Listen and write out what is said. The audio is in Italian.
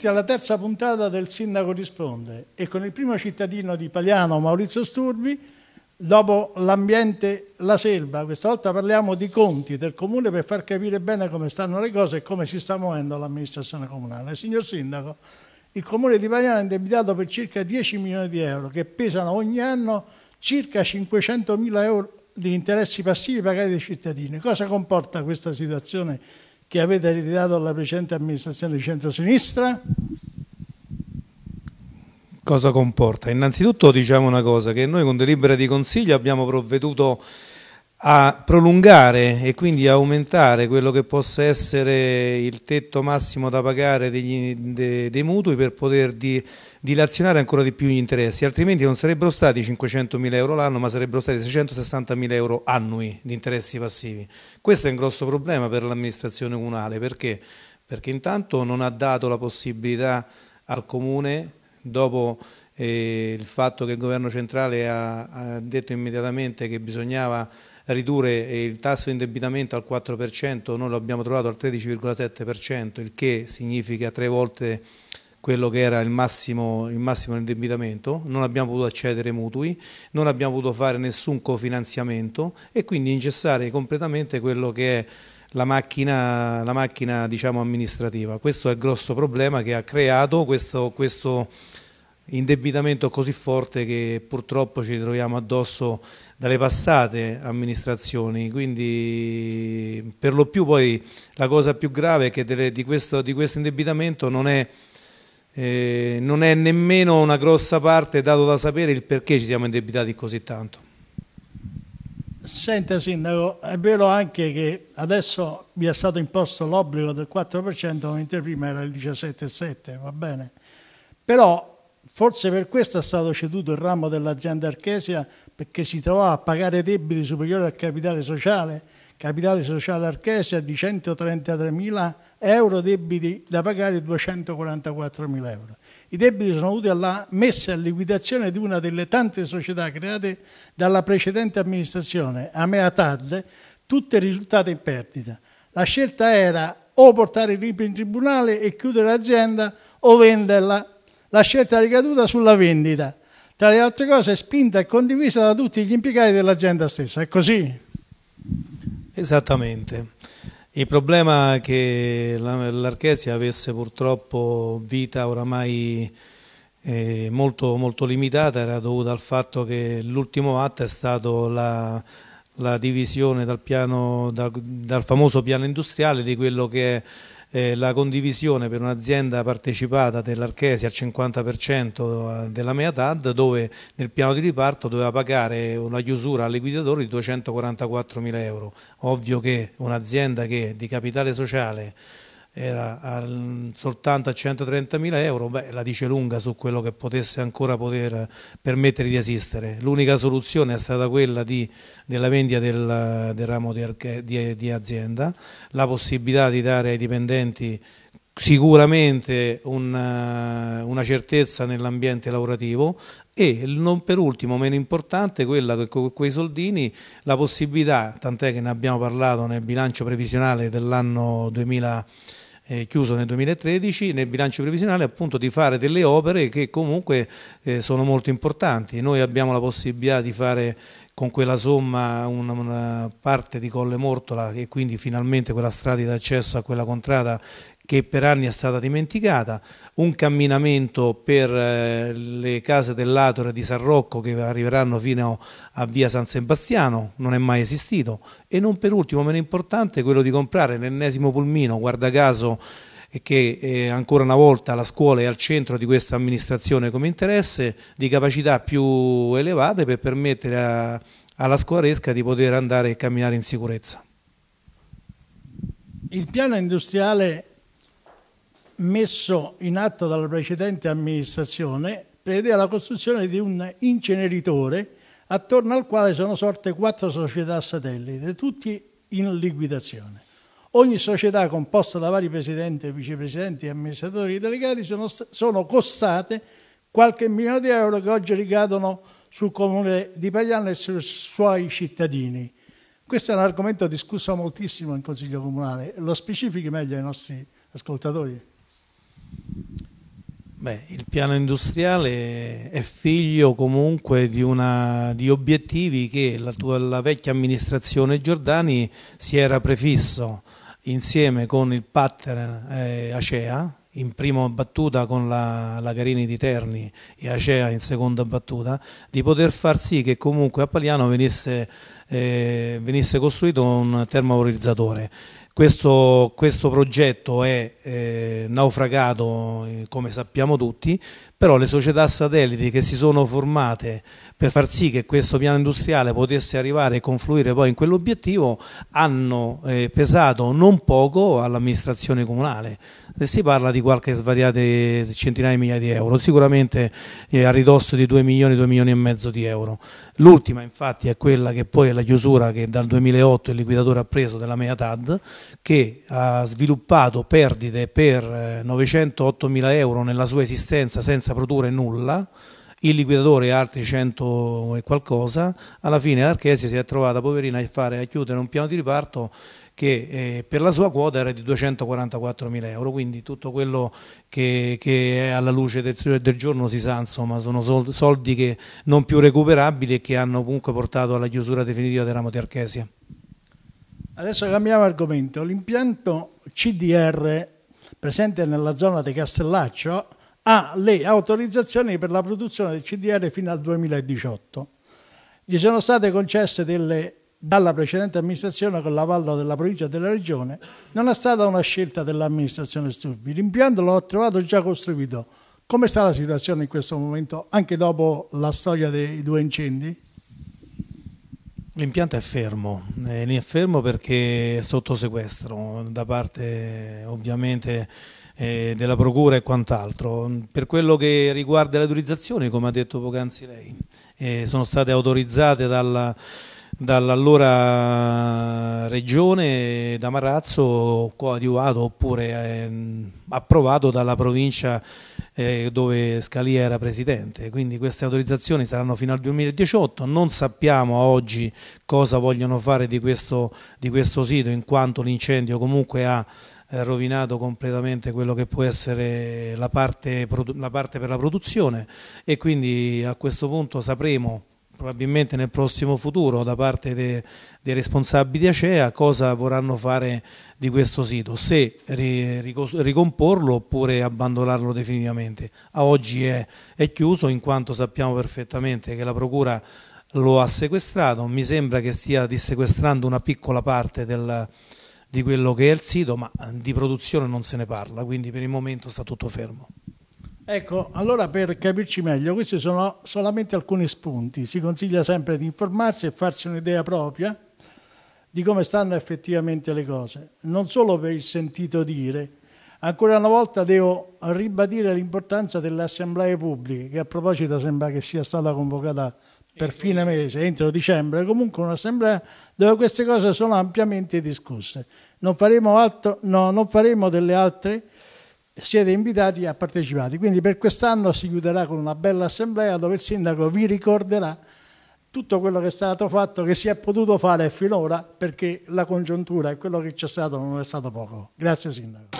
giunti alla terza puntata del Sindaco Risponde e con il primo cittadino di Pagliano, Maurizio Sturbi, dopo l'ambiente, la selva, questa volta parliamo di conti del Comune per far capire bene come stanno le cose e come si sta muovendo l'amministrazione comunale. Signor Sindaco, il Comune di Pagliano è indebitato per circa 10 milioni di euro che pesano ogni anno circa 500 mila euro di interessi passivi pagati dai cittadini. Cosa comporta questa situazione che avete ereditato dalla precedente amministrazione di centrosinistra? Cosa comporta? Innanzitutto diciamo una cosa, che noi con delibera di Consiglio abbiamo provveduto a prolungare e quindi aumentare quello che possa essere il tetto massimo da pagare degli, de, dei mutui per poter di, dilazionare ancora di più gli interessi, altrimenti non sarebbero stati 500.000 euro l'anno ma sarebbero stati 660.000 euro annui di interessi passivi. Questo è un grosso problema per l'amministrazione comunale perché? perché intanto non ha dato la possibilità al comune dopo eh, il fatto che il governo centrale ha, ha detto immediatamente che bisognava ridurre eh, il tasso di indebitamento al 4%, noi lo abbiamo trovato al 13,7%, il che significa tre volte quello che era il massimo, il massimo indebitamento, non abbiamo potuto accedere ai mutui, non abbiamo potuto fare nessun cofinanziamento e quindi ingessare completamente quello che è la macchina, la macchina diciamo, amministrativa. Questo è il grosso problema che ha creato questo, questo indebitamento così forte che purtroppo ci troviamo addosso dalle passate amministrazioni, quindi per lo più poi la cosa più grave è che delle, di, questo, di, questo, indebitamento non è, eh, non è nemmeno una grossa parte dato da sapere il perché ci siamo indebitati così tanto. Senta Sindaco, è vero anche che adesso vi è stato imposto l'obbligo del 4%, mentre prima era il 17,7%, va bene? Però Forse per questo è stato ceduto il ramo dell'azienda Archesia perché si trovava a pagare debiti superiori al capitale sociale, capitale sociale Archesia di 133.000 euro, debiti da pagare 244.000 euro. I debiti sono dovuti alla messa in liquidazione di una delle tante società create dalla precedente amministrazione, Amea Tad, tutte risultate in perdita. La scelta era o portare il RIP in tribunale e chiudere l'azienda o venderla la scelta ricaduta sulla vendita, tra le altre cose è spinta e condivisa da tutti gli impiegati dell'azienda stessa. È così? Esattamente. Il problema è che l'Archesia avesse purtroppo vita oramai eh, molto, molto, limitata era dovuta al fatto che l'ultimo atto è stato la, la divisione dal, piano, da, dal famoso piano industriale di quello che è eh, la condivisione per un'azienda partecipata dell'Archesi al 50% eh, della MEATAD dove nel piano di riparto doveva pagare una chiusura al liquidatore di 244 mila euro. Ovvio che un'azienda che di capitale sociale era al, soltanto a 130.000 euro, beh, la dice lunga su quello che potesse ancora poter permettere di esistere. L'unica soluzione è stata quella di, della vendita del, del ramo di, di, di azienda, la possibilità di dare ai dipendenti sicuramente una, una certezza nell'ambiente lavorativo e non per ultimo, meno importante, quella che con quei soldini la possibilità, tant'è che ne abbiamo parlato nel bilancio previsionale dell'anno 2020, eh, chiuso nel 2013 nel bilancio previsionale appunto di fare delle opere che comunque eh, sono molto importanti. Noi abbiamo la possibilità di fare con quella somma una, una parte di Colle Mortola e quindi finalmente quella strada di accesso a quella contrada che per anni è stata dimenticata, un camminamento per eh, le case dell'Atore di San Rocco che arriveranno fino a via San Sebastiano, non è mai esistito, e non per ultimo, meno importante, quello di comprare l'ennesimo pulmino, guarda caso che eh, ancora una volta la scuola è al centro di questa amministrazione come interesse di capacità più elevate per permettere a, alla scuoresca di poter andare e camminare in sicurezza. Il piano industriale messo in atto dalla precedente amministrazione prevedeva la costruzione di un inceneritore attorno al quale sono sorte quattro società satellite, tutti in liquidazione. Ogni società composta da vari presidenti, vicepresidenti e amministratori delegati sono, sono costate qualche milione di euro che oggi ricadono sul comune di Pagliano e sui suoi cittadini. Questo è un argomento discusso moltissimo in Consiglio Comunale, lo specifichi meglio ai nostri ascoltatori. Beh, il piano industriale è figlio comunque di, una, di obiettivi che la, tua, la, vecchia amministrazione Giordani si era prefisso insieme con il pattern eh, ACEA, in prima battuta con la, la, Carini di Terni e Acea in seconda battuta, di poter far sì che comunque a Paliano venisse, eh, venisse costruito un termovalorizzatore questo, questo, progetto è eh, naufragato, eh, come sappiamo tutti, però le società satelliti che si sono formate per far sì che questo piano industriale potesse arrivare e confluire poi in quell'obiettivo hanno eh, pesato non poco all'amministrazione comunale. Eh, si parla di qualche svariate centinaia di migliaia di euro, sicuramente eh, a ridosso di 2 milioni, 2 milioni e mezzo di euro. L'ultima infatti è quella che poi è la chiusura che dal 2008 il liquidatore ha preso della MEATAD, che ha sviluppato perdite per 908 eh, mila euro nella sua esistenza senza produrre nulla, il liquidatore altri 100 e qualcosa, alla fine l'Archesia si è trovata poverina a, fare, a chiudere un piano di riparto che eh, per la sua quota era di 244 mila euro, quindi tutto quello che, che è alla luce del, del, giorno si sa, insomma, sono soldi che non più recuperabili e che hanno comunque portato alla chiusura definitiva del ramo di Archesia. Adesso cambiamo argomento. L'impianto CDR presente nella zona di Castellaccio ha le autorizzazioni per la produzione del CDR fino al 2018. Gli sono state concesse delle, dalla precedente amministrazione con l'avallo della provincia e della regione. Non è stata una scelta dell'amministrazione Sturbi. L'impianto l'ho trovato già costruito. Come sta la situazione in questo momento, anche dopo la storia dei due incendi? L'impianto è fermo, eh, è fermo perché è sotto sequestro da parte ovviamente eh, della procura e quant'altro. Per quello che riguarda le autorizzazioni, come ha detto poc'anzi lei, eh, sono state autorizzate dalla, dall'allora regione da Marazzo coadiuvato oppure eh, approvato dalla provincia eh, dove Scalia era presidente. Quindi queste autorizzazioni saranno fino al 2018, non sappiamo oggi cosa vogliono fare di questo, di questo sito in quanto l'incendio comunque ha eh, rovinato completamente quello che può essere la parte, la parte per la produzione e quindi a questo punto sapremo probabilmente nel prossimo futuro da parte dei responsabili di Acea cosa vorranno fare di questo sito, se ri, ricomporlo oppure abbandonarlo definitivamente. A oggi è, è chiuso in quanto sappiamo perfettamente che la Procura lo ha sequestrato, mi sembra che stia dissequestrando una piccola parte del, di quello che è il sito, ma di produzione non se ne parla, quindi per il momento sta tutto fermo. Ecco, allora per capirci meglio, questi sono solamente alcuni spunti. Si consiglia sempre di informarsi e farsi un'idea propria di come stanno effettivamente le cose, non solo per il sentito dire. Ancora una volta devo ribadire l'importanza delle assemblee pubbliche, che a proposito sembra che sia stata convocata per fine mese, entro dicembre, comunque un'assemblea dove queste cose sono ampiamente discusse. Non faremo, altro, no, non faremo delle altre siete invitati a partecipare. Quindi per quest'anno si chiuderà con una bella assemblea dove il sindaco vi ricorderà tutto quello che è stato fatto, che si è potuto fare finora, perché la congiuntura e quello che c'è stato non è stato poco. Grazie sindaco.